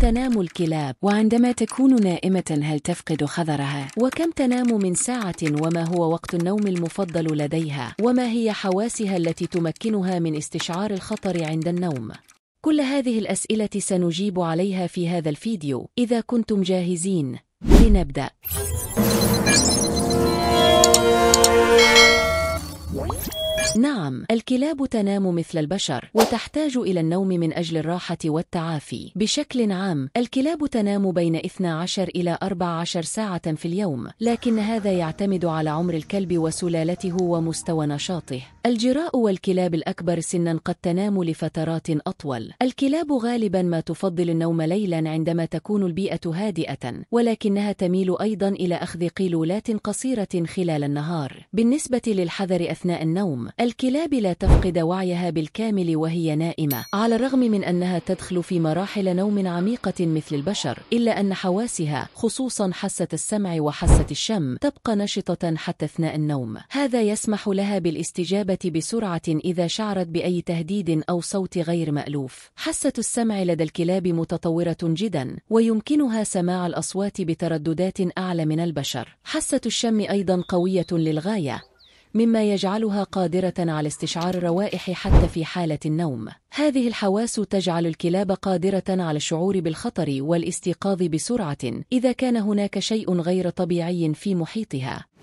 تنام الكلاب وعندما تكون نائمة هل تفقد خذرها وكم تنام من ساعة وما هو وقت النوم المفضل لديها وما هي حواسها التي تمكنها من استشعار الخطر عند النوم كل هذه الأسئلة سنجيب عليها في هذا الفيديو إذا كنتم جاهزين لنبدأ نعم الكلاب تنام مثل البشر وتحتاج إلى النوم من أجل الراحة والتعافي بشكل عام الكلاب تنام بين 12 إلى 14 ساعة في اليوم لكن هذا يعتمد على عمر الكلب وسلالته ومستوى نشاطه الجراء والكلاب الأكبر سنا قد تنام لفترات أطول الكلاب غالبا ما تفضل النوم ليلا عندما تكون البيئة هادئة ولكنها تميل أيضا إلى أخذ قيلولات قصيرة خلال النهار بالنسبة للحذر أثناء النوم الكلاب لا تفقد وعيها بالكامل وهي نائمة على الرغم من أنها تدخل في مراحل نوم عميقة مثل البشر إلا أن حواسها خصوصا حاسة السمع وحاسة الشم تبقى نشطة حتى أثناء النوم هذا يسمح لها بالاستجابة بسرعة إذا شعرت بأي تهديد أو صوت غير مألوف حاسة السمع لدى الكلاب متطورة جدا ويمكنها سماع الأصوات بترددات أعلى من البشر حاسة الشم أيضا قوية للغاية مما يجعلها قادرة على استشعار الروائح حتى في حالة النوم هذه الحواس تجعل الكلاب قادرة على الشعور بالخطر والاستيقاظ بسرعة إذا كان هناك شيء غير طبيعي في محيطها